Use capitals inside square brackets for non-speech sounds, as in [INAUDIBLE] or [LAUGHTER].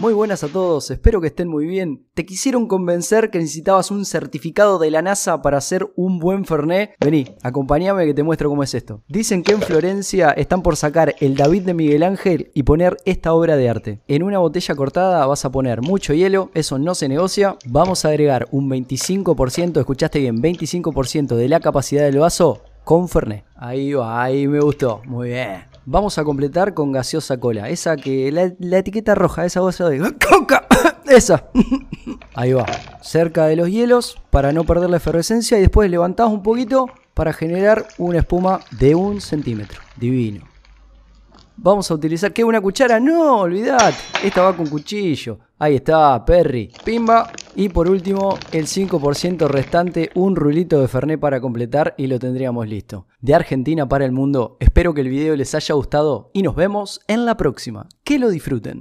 Muy buenas a todos, espero que estén muy bien. Te quisieron convencer que necesitabas un certificado de la NASA para hacer un buen Fernet. Vení, acompáñame que te muestro cómo es esto. Dicen que en Florencia están por sacar el David de Miguel Ángel y poner esta obra de arte. En una botella cortada vas a poner mucho hielo, eso no se negocia. Vamos a agregar un 25%, escuchaste bien, 25% de la capacidad del vaso con Fernet. Ahí va, ahí me gustó, muy bien vamos a completar con gaseosa cola. Esa que, la, etiqueta roja, esa cosa de [COUGHS] coca, [COUGHS] esa. [COUGHS] Ahí va, cerca de los hielos para no perder la efervescencia y después levantamos un poquito para generar una espuma de un centímetro. Divino. Vamos a utilizar, ¿qué? ¿Una cuchara? No, olvidad. Esta va con cuchillo. Ahí está, Perry. Pimba, y por último, el 5% restante, un rulito de Fernet para completar y lo tendríamos listo. De Argentina para el mundo, espero que el video les haya gustado y nos vemos en la próxima. Que lo disfruten.